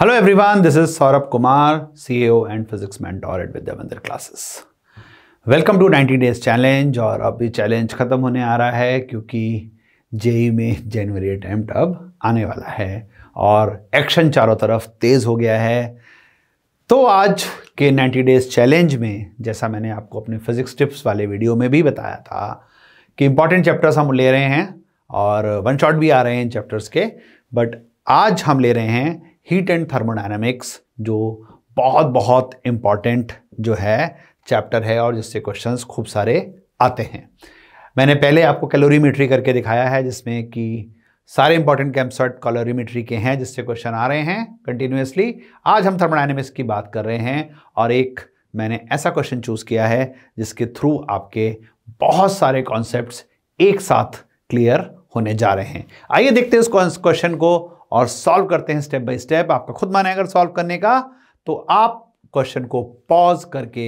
Hello everyone, this is Saurabh Kumar, and physics e Physics Mentor at Vidyavandar classes welcome to 90 days challenge और अब ये challenge ख़त्म होने आ रहा है क्योंकि जेई e में जनवरी अटैम्प्ट अब आने वाला है और एक्शन चारों तरफ तेज़ हो गया है तो आज के 90 डेज चैलेंज में जैसा मैंने आपको अपने फिज़िक्स टिप्स वाले वीडियो में भी बताया था कि इंपॉर्टेंट चैप्टर्स हम ले रहे हैं और वन शॉट भी आ रहे हैं इन चैप्टर्स के बट आज हम ले रहे हैं हीट एंड थर्मोडाइनमिक्स जो बहुत बहुत इम्पॉर्टेंट जो है चैप्टर है और जिससे क्वेश्चंस खूब सारे आते हैं मैंने पहले आपको कैलोरीमेट्री करके दिखाया है जिसमें कि सारे इंपॉर्टेंट कैम्पसर्ट कैलोरीमेट्री के हैं जिससे क्वेश्चन आ रहे हैं कंटिन्यूसली आज हम थर्मोडाइनमिक्स की बात कर रहे हैं और एक मैंने ऐसा क्वेश्चन चूज़ किया है जिसके थ्रू आपके बहुत सारे कॉन्सेप्ट्स एक साथ क्लियर होने जा रहे हैं आइए देखते हैं उस क्वेश्चन को और सॉल्व करते हैं स्टेप बाय स्टेप आपका खुद मन है अगर सॉल्व करने का तो आप क्वेश्चन को पॉज करके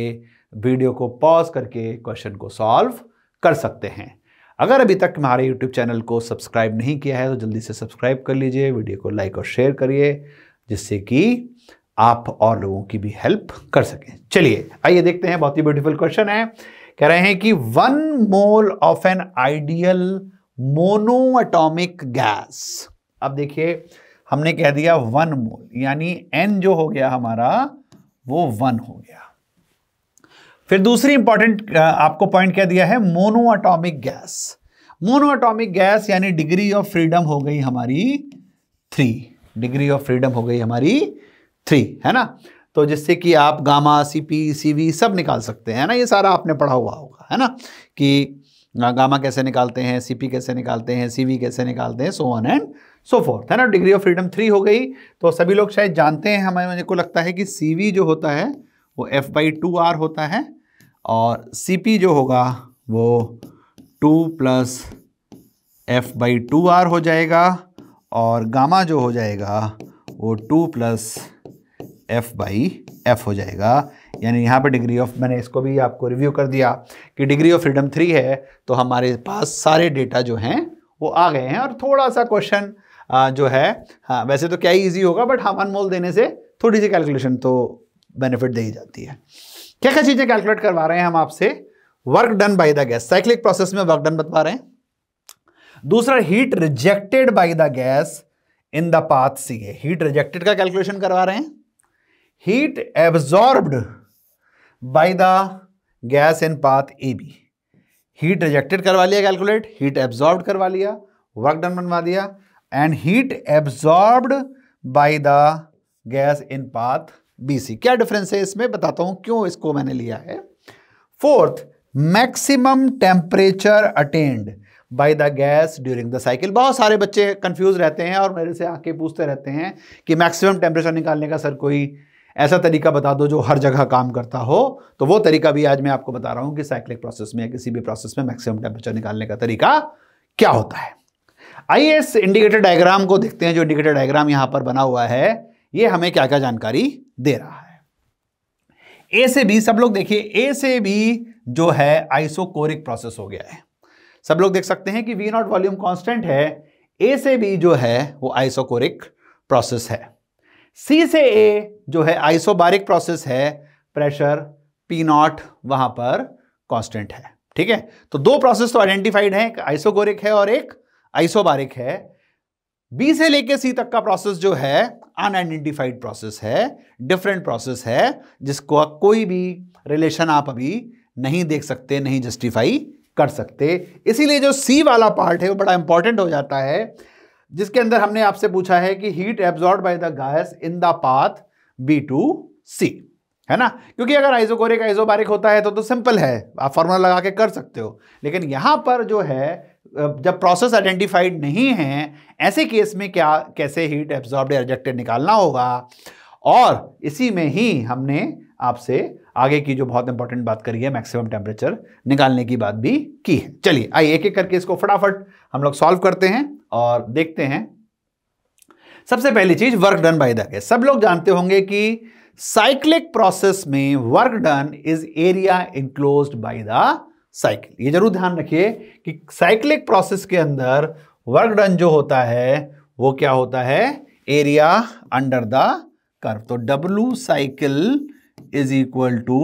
वीडियो को पॉज करके क्वेश्चन को सॉल्व कर सकते हैं अगर अभी तक हमारे यूट्यूब चैनल को सब्सक्राइब नहीं किया है तो जल्दी से सब्सक्राइब कर लीजिए वीडियो को लाइक और शेयर करिए जिससे कि आप और लोगों की भी हेल्प कर सकें चलिए आइए देखते हैं बहुत ही ब्यूटीफुल क्वेश्चन है कह रहे हैं कि one mole of an ideal mono gas अब देखिए हमने कह दिया वन मोल यानी एन जो हो गया हमारा वो वन हो गया फिर दूसरी इंपॉर्टेंट आपको पॉइंट क्या दिया है मोनो गैस मोनोअटोमिक गैस यानी डिग्री ऑफ फ्रीडम हो गई हमारी थ्री डिग्री ऑफ फ्रीडम हो गई हमारी थ्री है ना तो जिससे कि आप gamma C P C V सब निकाल सकते हैं ना ये सारा आपने पढ़ा हुआ होगा है ना कि गामा कैसे निकालते हैं सी पी कैसे निकालते हैं सी वी कैसे निकालते हैं so on and so forth है ना डिग्री ऑफ फ्रीडम थ्री हो गई तो सभी लोग शायद जानते हैं हमें मुझे को लगता है कि सी जो होता है वो एफ बाई टू आर होता है और सी जो होगा वो two plus F by two R हो जाएगा और गामा जो हो जाएगा वो two plus F by F हो जाएगा यानी यहाँ पे डिग्री ऑफ मैंने इसको भी आपको रिव्यू कर दिया कि डिग्री ऑफ फ्रीडम थ्री है तो हमारे पास सारे डेटा जो हैं वो आ गए हैं और थोड़ा सा क्वेश्चन जो है हाँ वैसे तो क्या ही ईजी होगा बट हम अनमोल मोल देने से थोड़ी सी कैलकुलेशन तो बेनिफिट दे ही जाती है क्या क्या चीज़ें कैलकुलेट करवा रहे हैं हम आपसे work done by the gas cyclic process में वर्क डन बतवा रहे हैं दूसरा heat rejected by the gas in the path C heat rejected का कैलकुलेशन करवा रहे हैं heat absorbed by the gas in path A B heat rejected करवा लिया कैलकुलेट हीट एब्जॉर्ब करवा लिया वर्क डन बनवा दिया and heat absorbed by the gas in path BC क्या डिफरेंस है इसमें बताता हूं क्यों इसको मैंने लिया है fourth maximum temperature attained by the gas during the cycle बहुत सारे बच्चे कंफ्यूज रहते हैं और मेरे से आके पूछते रहते हैं कि मैक्सिमम टेम्परेचर निकालने का सर कोई ऐसा तरीका बता दो जो हर जगह काम करता हो तो वो तरीका भी आज मैं आपको बता रहा हूं कि साइक्लिक प्रोसेस में या किसी भी प्रोसेस में मैक्सिमम टेम्परेचर निकालने का तरीका क्या होता है आइए इस इंडिकेटर डायग्राम को देखते हैं जो इंडिकेटर डायग्राम यहां पर बना हुआ है ये हमें क्या क्या जानकारी दे रहा है ए से बी सब लोग देखिए ए से बी जो है आइसोकोरिक प्रोसेस हो गया है सब लोग देख सकते हैं कि वी नॉट वॉल्यूम कांस्टेंट है ए से बी जो है वो आइसोकोरिक प्रोसेस है सी से ए जो है आइसोबारिक प्रोसेस है प्रेशर पी नॉट वहां पर कांस्टेंट है ठीक है तो दो प्रोसेस तो आइडेंटिफाइड है आइसोकोरिक है और एक आइसोबारिक है बी से लेके सी तक का प्रोसेस जो है अनआइडेंटिफाइड प्रोसेस है डिफरेंट प्रोसेस है जिसको कोई भी रिलेशन आप अभी नहीं देख सकते नहीं जस्टिफाई कर सकते इसीलिए जो सी वाला पार्ट है वो बड़ा इंपॉर्टेंट हो जाता है जिसके अंदर हमने आपसे पूछा है कि heat absorb by the gas in the path B to C है ना क्योंकि अगर आइजोकोरिक आइजोबारिक होता है तो तो सिंपल है आप फॉर्मूला लगा के कर सकते हो लेकिन यहां पर जो है जब प्रोसेस आइडेंटिफाइड नहीं है ऐसे केस में क्या कैसे हीट एब्जॉर्ब रिजेक्टेड निकालना होगा और इसी में ही हमने आपसे आगे की जो बहुत इंपॉर्टेंट बात करी है मैक्सिमम टेम्परेचर निकालने की बात भी की है चलिए आइए एक एक करके इसको फटाफट हम लोग सॉल्व करते हैं और देखते हैं सबसे पहली चीज work done by the gas सब लोग जानते होंगे कि साइक्लिक प्रोसेस में work done is area enclosed by the cycle ये जरूर ध्यान रखिए कि साइक्लिक प्रोसेस के अंदर वर्क डन जो होता है वो क्या होता है एरिया अंडर द कर्व तो W cycle is equal to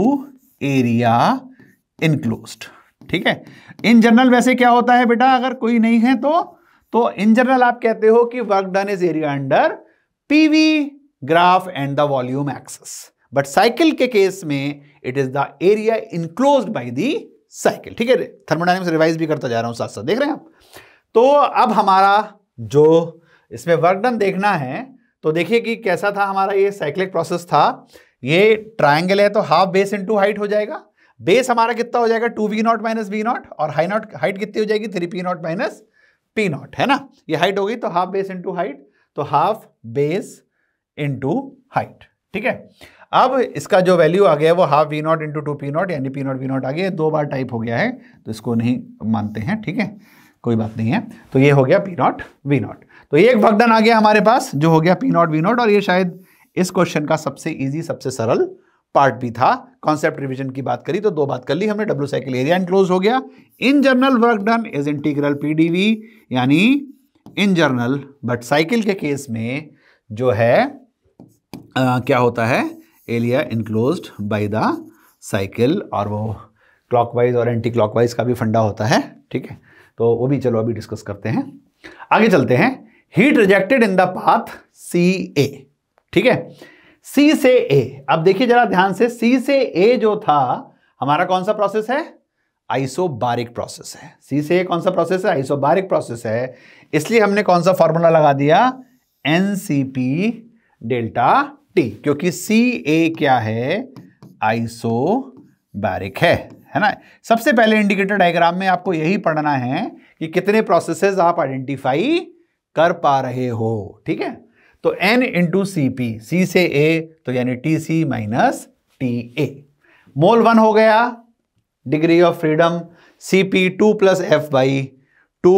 area enclosed ठीक है इन जनरल वैसे क्या होता है बेटा अगर कोई नहीं है तो तो इन जनरल आप कहते हो कि work done is area under PV graph and the volume axis but cycle के केस में it is the area enclose by the cycle ठीक है थर्मोडाइनमिक्स रिवाइज भी करता जा रहा हूँ साथ साथ देख रहे हैं आप तो अब हमारा जो इसमें वर्कडन देखना है तो देखिए कि कैसा था हमारा ये साइक्लिक प्रोसेस था ये ट्राइंगल है तो हाफ बेस इंटू हाइट हो जाएगा बेस हमारा कितना हो जाएगा two V naught minus V naught और हाई नॉट हाइट कितनी हो जाएगी three P naught minus P naught है ना ये हाइट होगी तो हाफ बेस इंटू हाइट तो हाफ बेस इंटू हाइट ठीक है अब इसका जो वैल्यू आ गया है वो half V naught into two P naught यानी पी नॉट वी नॉट आ गया दो बार टाइप हो गया है तो इसको नहीं मानते हैं ठीक है कोई बात नहीं है तो ये हो गया पी नॉट वी नॉट तो ये एक भगदन आ गया हमारे पास जो हो गया पी नॉट वी नॉट और ये शायद इस क्वेश्चन का सबसे ईजी सबसे सरल पार्ट भी था कॉन्सेप्ट रिविजन की बात करी तो दो बात कर ली हमने डब्ल्यू साइकिल एरिया इनक्लोज हो गया in general work done is integral V यानी इन जर्नल बट साइकिल के केस में जो है आ, क्या होता है area enclose by the cycle और वो क्लॉकवाइज और एंटी क्लॉकवाइज का भी फंडा होता है ठीक है तो वो भी चलो अभी डिस्कस करते हैं आगे चलते हैं heat rejected in the path C A ठीक है सी से ए अब देखिए जरा ध्यान से सी से ए जो था हमारा कौन सा प्रोसेस है आइसोबारिक प्रोसेस है सी से ए कौन सा प्रोसेस है आइसोबारिक प्रोसेस है इसलिए हमने कौन सा फॉर्मूला लगा दिया n C P delta T क्योंकि सी ए क्या है बैरिक है है ना सबसे पहले इंडिकेटर डायग्राम में आपको यही पढ़ना है कि कितने प्रोसेसेस आप आइडेंटिफाई कर पा रहे हो ठीक है तो n into C P C से ए तो यानी T C minus T A mole one हो गया degree of freedom C P two plus F by two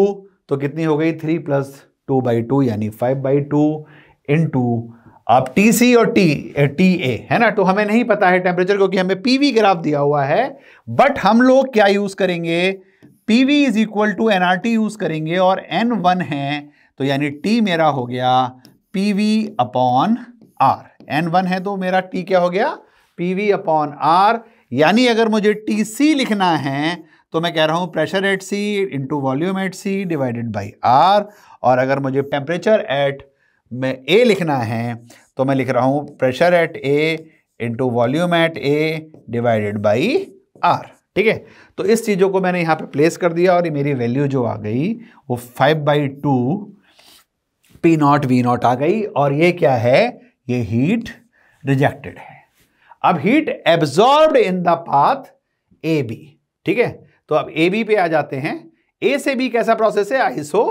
तो कितनी हो गई three plus two by two यानी फाइव बाई टू इंटू आप टी सी और टी टी ए है ना तो हमें नहीं पता है टेम्परेचर क्योंकि हमें वी ग्राफ दिया हुआ है बट हम लोग क्या यूज करेंगे V is equal to n R T use करेंगे और एन वन है तो यानी टी मेरा हो गया V upon R n one है तो मेरा टी क्या हो गया वी अपॉन आर यानी अगर मुझे टी सी लिखना है तो मैं कह रहा हूँ pressure at C into volume at C divided by R और अगर मुझे टेम्परेचर एट में ए लिखना है तो मैं लिख रहा हूँ pressure at A into volume at A divided by R ठीक है तो इस चीज़ों को मैंने यहाँ पे प्लेस कर दिया और ये मेरी वैल्यू जो आ गई वो five by two P naught V naught आ गई और ये क्या है ये हीट रिजेक्टेड है अब heat absorb in the path A B ठीक है तो अब ए बी पे आ जाते हैं ए से बी कैसा प्रोसेस है आइसो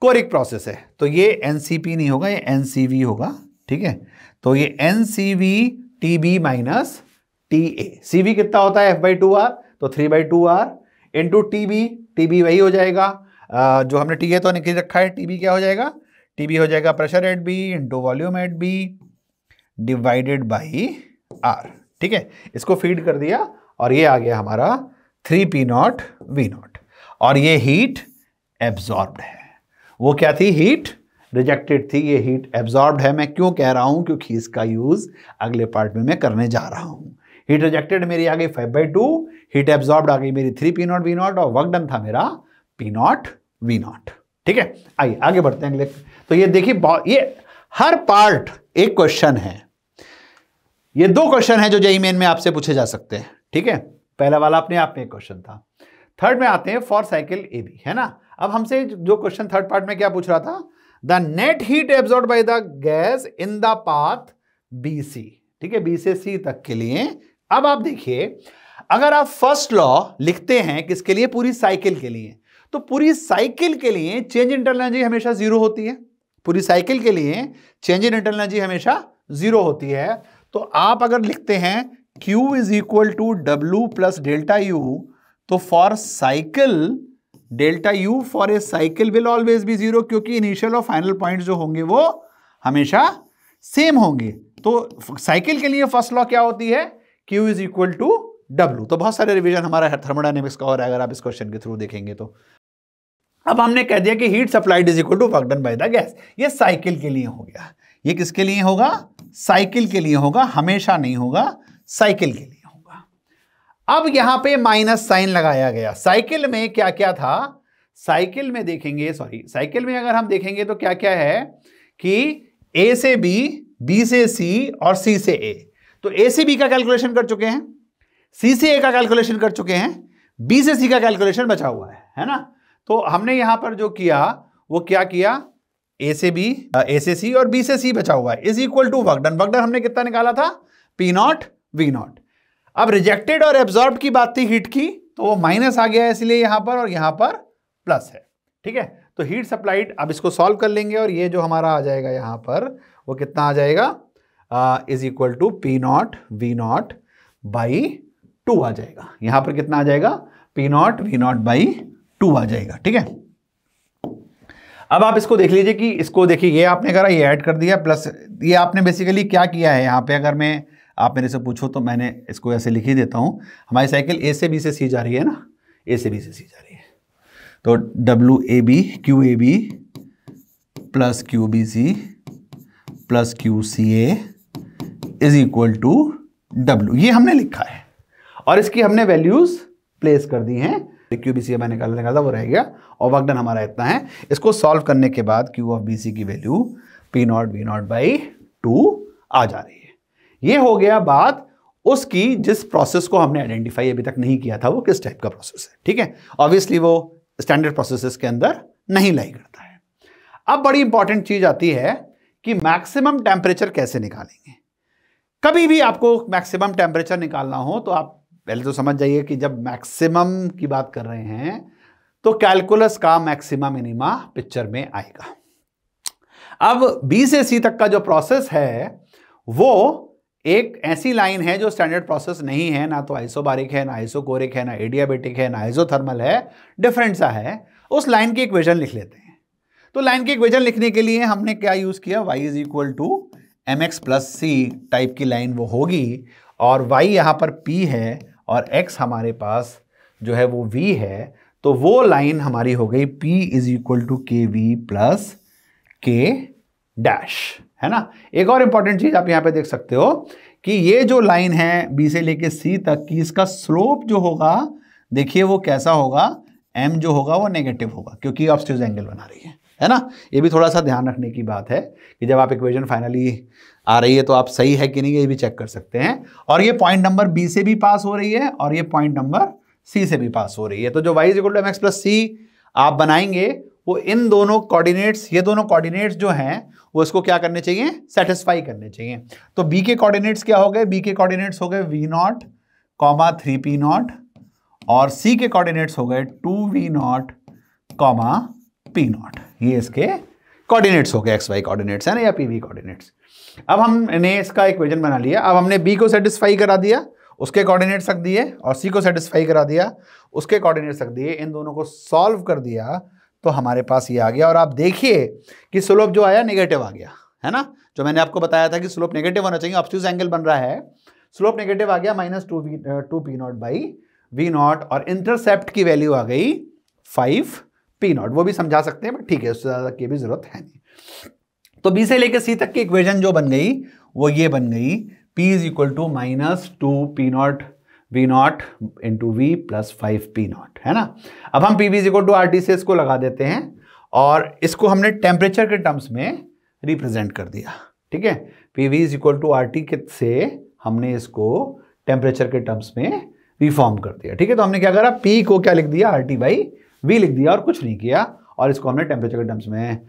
कोरिक प्रोसेस है तो ये एन नहीं होगा ये एन होगा ठीक है तो ये n C V T B minus T A C V कितना होता है एफ बाई टू आर तो three by two R into T B T B वही हो जाएगा जो हमने टी ए तो निकल रखा है टी बी क्या हो जाएगा टी बी हो जाएगा pressure at B into volume at B divided by R ठीक है इसको फीड कर दिया और ये आ गया हमारा three P naught V naught और ये हीट एब्जॉर्ब है वो क्या थी हीट रिजेक्टेड थी ये हीट एब्जॉर्ब है मैं क्यों कह रहा हूँ क्योंकि इसका यूज़ अगले पार्ट में मैं करने जा रहा हूँ हीट रिजेक्टेड मेरी आ गई five by two heat absorb आ गई मेरी three P naught V naught और वर्क डन था मेरा पी नॉट वी नॉट ठीक है आइए आगे बढ़ते हैं अगले तो ये देखिए ये हर पार्ट एक क्वेश्चन है ये दो क्वेश्चन है जो जेई मेन में आपसे पूछे जा सकते हैं ठीक है पहला वाला अपने आप में एक क्वेश्चन था थर्ड में आते हैं फॉर साइकिल ए बी है ना अब हमसे जो क्वेश्चन थर्ड पार्ट में क्या पूछ रहा था the net heat absorb by the gas in the path B C ठीक है बी से सी तक के लिए अब आप देखिए अगर आप फर्स्ट लॉ लिखते हैं किसके लिए पूरी साइकिल के लिए तो पूरी साइकिल के लिए चेंज इन इंटरनल एनर्जी हमेशा जीरो होती है पूरी साइकिल के लिए चेंज इन इंटरनल एनर्जी हमेशा जीरो होती है तो आप अगर लिखते हैं Q is equal to W plus delta U तो for cycle delta U for a cycle will always be zero क्योंकि इनिशियल और फाइनल पॉइंट जो होंगे वो हमेशा सेम होंगे तो साइकिल के लिए फर्स्ट लॉ क्या होती है Q is equal to W तो बहुत सारे रिविजन हमारा थर्मोडाइनमिक्स का और अगर आप इस क्वेश्चन के थ्रू देखेंगे तो अब हमने कह दिया कि heat supplied is equal to work done by the gas ये साइकिल के लिए हो गया ये किसके लिए होगा साइकिल के लिए होगा हमेशा नहीं होगा साइकिल के लिए अब यहां पे माइनस साइन लगाया गया साइकिल में क्या क्या था साइकिल में देखेंगे सॉरी साइकिल में अगर हम देखेंगे तो क्या क्या है कि ए से बी बी से सी और सी से ए तो ए से बी का कैलकुलेशन कर चुके हैं सी से ए का कैलकुलेशन कर चुके हैं बी से सी का कैलकुलेशन बचा हुआ है है ना तो हमने यहां पर जो किया वो क्या किया ए से बी ए से सी और बी से सी बचा हुआ है is equal to work done work done हमने कितना निकाला था पी नॉट वी नॉट अब रिजेक्टेड और एब्जॉर्ब की बात थी हीट की तो वो माइनस आ गया है इसलिए यहां पर और यहां पर प्लस है ठीक है तो हीट सप्लाइड अब इसको सॉल्व कर लेंगे और ये जो हमारा आ जाएगा यहां पर वो कितना आ जाएगा is equal to P naught V naught by two आ जाएगा यहां पर कितना आ जाएगा P naught V naught by two आ जाएगा ठीक है अब आप इसको देख लीजिए कि इसको देखिए ये आपने करा ये ऐड कर दिया प्लस ये आपने बेसिकली क्या किया है यहाँ पे अगर मैं आप मेरे से पूछो तो मैंने इसको ऐसे लिख ही देता हूँ हमारी साइकिल ए से बी से सी जा रही है ना ए से बी से सी जा रही है तो W A B Q A B plus Q B C plus Q C A is equal to W ये हमने लिखा है और इसकी हमने वैल्यूज़ प्लेस कर दी हैं क्यू बी सी हमें निकालने का था वो रह गया और वर्कडन हमारा इतना है इसको सॉल्व करने के बाद क्यू ऑफ बी सी की value P naught B naught by two आ जा रही है ये हो गया बात उसकी जिस प्रोसेस को हमने आइडेंटिफाई अभी तक नहीं किया था वो किस टाइप का प्रोसेस है ठीक है ऑब्वियसली वो स्टैंडर्ड प्रोसेसेस के अंदर नहीं लाई करता है अब बड़ी इंपॉर्टेंट चीज आती है कि मैक्सिमम टेम्परेचर कैसे निकालेंगे कभी भी आपको मैक्सिमम टेम्परेचर निकालना हो तो आप पहले तो समझ जाइए कि जब मैक्सिमम की बात कर रहे हैं तो कैलकुलस का मैक्सिमा मिनिमा पिक्चर में आएगा अब बी से सी तक का जो प्रोसेस है वो एक ऐसी लाइन है जो स्टैंडर्ड प्रोसेस नहीं है ना तो आइसोबारिक है ना आइसोकोरिक है ना एडियाबेटिक है ना आइसोथर्मल है डिफरेंट सा है उस लाइन की इक्वेशन लिख लेते हैं तो लाइन की इक्वेशन लिखने के लिए हमने क्या यूज़ किया Y is equal to M X plus C type की लाइन वो होगी और वाई यहाँ पर पी है और एक्स हमारे पास जो है वो वी है तो वो लाइन हमारी हो गई P is equal to K V plus K dash है ना एक और इंपॉर्टेंट चीज़ आप यहाँ पे देख सकते हो कि ये जो लाइन है बी से लेके सी तक की इसका स्लोप जो होगा देखिए वो कैसा होगा एम जो होगा वो नेगेटिव होगा क्योंकि आप स्ट्यूज एंगल बना रही है है ना ये भी थोड़ा सा ध्यान रखने की बात है कि जब आप इक्वेशन फाइनली आ रही है तो आप सही है कि नहीं ये भी चेक कर सकते हैं और ये पॉइंट नंबर बी से भी पास हो रही है और ये पॉइंट नंबर सी से भी पास हो रही है तो जो Y is equal to M X plus C आप बनाएंगे वो इन दोनों कोऑर्डिनेट्स ये दोनों कोऑर्डिनेट्स जो हैं वो इसको क्या करने चाहिए सेटिस्फाई करने चाहिए तो बी के कोऑर्डिनेट्स क्या हो गए बी के कोऑर्डिनेट्स हो गए V naught comma three P naught और सी के कोऑर्डिनेट्स हो गए two V naught comma P naught ये इसके कोऑर्डिनेट्स हो गए एक्स वाई कोऑर्डिनेट्स है ना या पी वी कोऑर्डिनेट्स अब हमने इसका इक्वेशन बना लिया अब हमने बी को सेटिस्फाई करा दिया उसके कोऑर्डिनेट्स रख दिए और सी को सेटिस्फाई करा दिया उसके कोऑर्डिनेट्स रख दिए इन दोनों को सॉल्व कर दिया तो हमारे पास ये आ गया और आप देखिए कि स्लोप जो आया नेगेटिव आ गया है ना जो मैंने आपको बताया था कि स्लोप नेगेटिव होना चाहिए ऑप्टिस एंगल बन रहा है स्लोप नेगेटिव आ गया minus two V two P naught by V naught और इंटरसेप्ट की वैल्यू आ गई फाइव पी नॉट वो भी समझा सकते हैं बट ठीक है उससे ज़्यादा की भी ज़रूरत है नहीं तो बी से लेकर सी तक की इक्वेशन जो बन गई वो ये बन गई P is equal to minus two P naught V naught into V plus five P naught है ना अब हम पी वीज इक्वल टू आर टी से इसको लगा देते हैं और इसको हमने टेम्परेचर के टर्म्स में रिप्रेजेंट कर दिया ठीक है P V is equal to R T के से हमने इसको टेम्परेचर के टर्म्स में रिफॉर्म कर दिया ठीक है तो हमने क्या करा पी को क्या लिख दिया आर टी बाई वी लिख दिया और कुछ नहीं किया और इसको हमने टेम्परेचर के टर्म्स में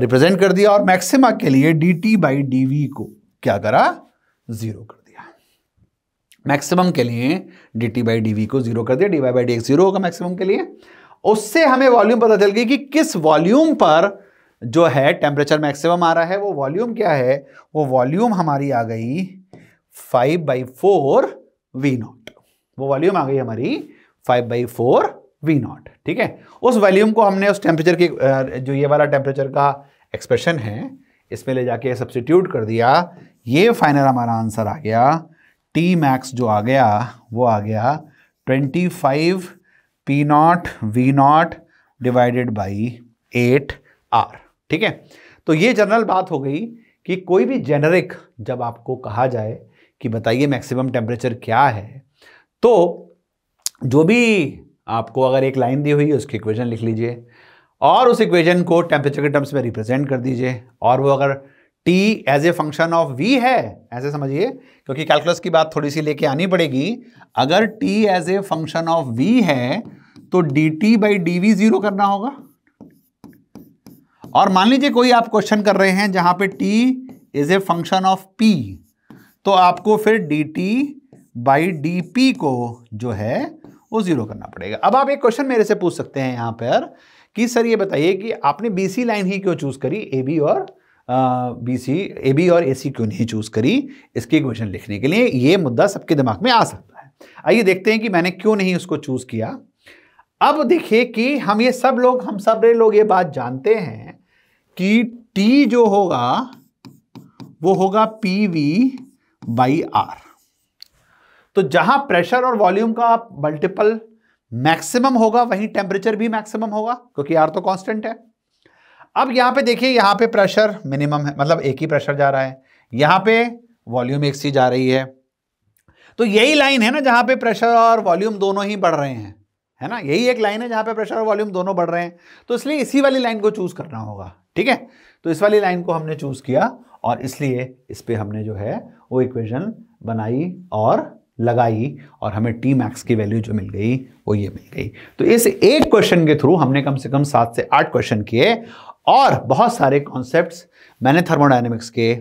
रिप्रेजेंट कर दिया और मैक्सिमा के लिए D T by D V को क्या करा जीरो कर मैक्सिमम के लिए D T by D V को जीरो कर दिया D Y by D X zero होगा मैक्सिमम के लिए उससे हमें वॉल्यूम पता चल गई कि किस वॉल्यूम पर जो है टेम्परेचर मैक्सिमम आ रहा है वो वॉल्यूम क्या है वो वॉल्यूम हमारी आ गई five by four V naught वो वॉल्यूम आ गई हमारी five by four V naught ठीक है उस वॉल्यूम को हमने उस टेम्परेचर के जो ये वाला टेम्परेचर का एक्सप्रेशन है इसमें ले जाके सब्सिट्यूट कर दिया ये फाइनल हमारा आंसर आ गया टी मैक्स जो आ गया वो आ गया twenty five P naught V naught divided by eight R ठीक है तो ये जनरल बात हो गई कि कोई भी जेनरिक जब आपको कहा जाए कि बताइए मैक्सिमम टेम्परेचर क्या है तो जो भी आपको अगर एक लाइन दी हुई है उसकी इक्वेशन लिख लीजिए और उस इक्वेशन को टेम्परेचर के टर्म्स में रिप्रेजेंट कर दीजिए और वो अगर T as a function of V है ऐसे समझिए क्योंकि कैलकुलस की बात थोड़ी सी लेके आनी पड़ेगी अगर T as a function of V है तो D T by D V zero करना होगा और मान लीजिए कोई आप क्वेश्चन कर रहे हैं जहां पे T is a function of P तो आपको फिर D T by D P को जो है वो जीरो करना पड़ेगा अब आप एक क्वेश्चन मेरे से पूछ सकते हैं यहां पर कि सर ये बताइए कि आपने बी सी लाइन ही क्यों चूज करी ए बी और बी सी ए बी और ए सी क्यों नहीं चूज़ करी इसकी क्वेश्चन लिखने के लिए ये मुद्दा सबके दिमाग में आ सकता है आइए देखते हैं कि मैंने क्यों नहीं उसको चूज़ किया अब देखिए कि हम ये सब लोग हम सब लोग ये बात जानते हैं कि टी जो होगा वो होगा पी वी बाई आर तो जहां प्रेशर और वॉल्यूम का मल्टीपल मैक्सिमम होगा वहीं टेम्परेचर भी मैक्सिमम होगा क्योंकि आर तो कांस्टेंट है अब यहाँ पे देखिए यहाँ पे प्रेशर मिनिमम है मतलब एक ही प्रेशर जा रहा है यहाँ पे वॉल्यूम एक सी जा रही है तो यही लाइन है ना जहाँ पे प्रेशर और वॉल्यूम दोनों ही बढ़ रहे हैं है ना यही एक लाइन है जहाँ पे प्रेशर और वॉल्यूम दोनों बढ़ रहे हैं तो इसलिए इसी वाली लाइन को चूज करना होगा ठीक है तो इस वाली लाइन को हमने चूज किया और इसलिए इस पर हमने जो है वो इक्वेशन बनाई और लगाई और हमें टी मैक्स की वैल्यू जो मिल गई वो ये मिल गई तो इस एक क्वेश्चन के थ्रू हमने कम से कम सात से आठ क्वेश्चन किए और बहुत सारे कॉन्सेप्ट्स मैंने थर्मोडाइनमिक्स के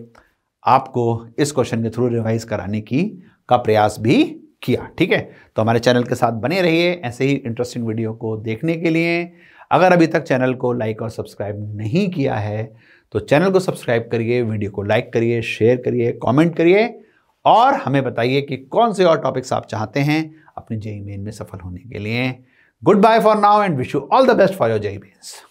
आपको इस क्वेश्चन के थ्रू रिवाइज कराने की का प्रयास भी किया ठीक है तो हमारे चैनल के साथ बने रहिए ऐसे ही इंटरेस्टिंग वीडियो को देखने के लिए अगर अभी तक चैनल को लाइक और सब्सक्राइब नहीं किया है तो चैनल को सब्सक्राइब करिए वीडियो को लाइक करिए शेयर करिए कमेंट करिए और हमें बताइए कि कौन से और टॉपिक्स आप चाहते हैं अपने जेई मेन में सफल होने के लिए goodbye for now and wish you all the best for your JEE mains